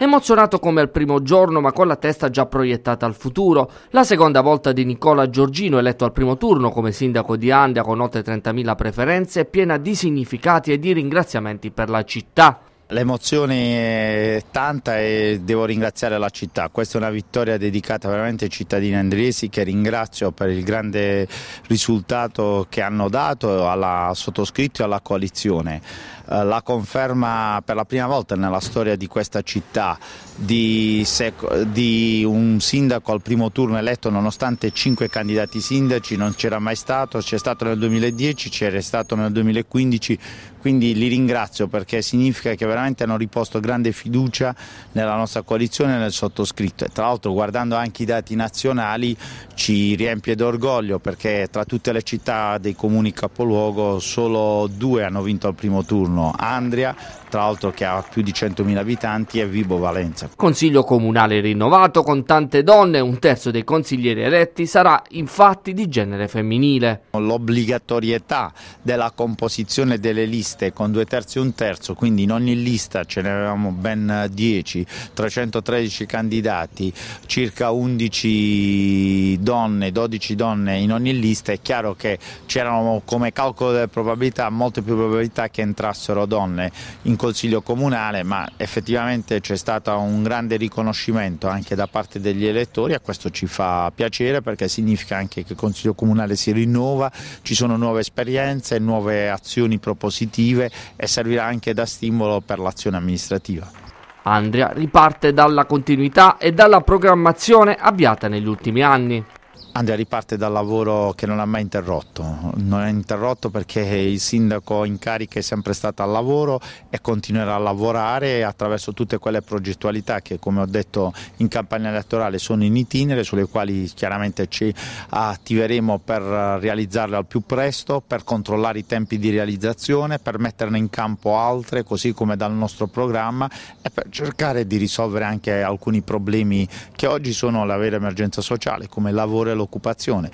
Emozionato come al primo giorno ma con la testa già proiettata al futuro, la seconda volta di Nicola Giorgino eletto al primo turno come sindaco di Andria con oltre 30.000 preferenze è piena di significati e di ringraziamenti per la città. L'emozione eh, è tanta e devo ringraziare la città, questa è una vittoria dedicata veramente ai cittadini andresi che ringrazio per il grande risultato che hanno dato alla sottoscritto e alla coalizione. Eh, la conferma per la prima volta nella storia di questa città di, di un sindaco al primo turno eletto nonostante cinque candidati sindaci, non c'era mai stato, c'è stato nel 2010, c'era stato nel 2015, quindi li ringrazio perché significa che veramente veramente hanno riposto grande fiducia nella nostra coalizione e nel sottoscritto e tra l'altro guardando anche i dati nazionali ci riempie d'orgoglio perché tra tutte le città dei comuni capoluogo solo due hanno vinto al primo turno, Andria tra l'altro che ha più di 100.000 abitanti e Vibo Valenza. Consiglio comunale rinnovato con tante donne, un terzo dei consiglieri eletti sarà infatti di genere femminile. L'obbligatorietà della composizione delle liste con due terzi e un terzo, quindi in ogni lista ce ne avevamo ben 10, 313 candidati, circa 11 donne, 12 donne in ogni lista, è chiaro che c'erano come calcolo delle probabilità molte più probabilità che entrassero donne in consiglio comunale, ma effettivamente c'è stato un grande riconoscimento anche da parte degli elettori e questo ci fa piacere perché significa anche che il consiglio comunale si rinnova, ci sono nuove esperienze, nuove azioni propositive e servirà anche da stimolo per l'azione amministrativa. Andrea riparte dalla continuità e dalla programmazione avviata negli ultimi anni. Andrea riparte dal lavoro che non ha mai interrotto, non è interrotto perché il sindaco in carica è sempre stato al lavoro e continuerà a lavorare attraverso tutte quelle progettualità che come ho detto in campagna elettorale sono in itinere, sulle quali chiaramente ci attiveremo per realizzarle al più presto, per controllare i tempi di realizzazione, per metterne in campo altre così come dal nostro programma e per cercare di risolvere anche alcuni problemi che oggi sono la vera emergenza sociale come lavoro e l'occupazione dell'occupazione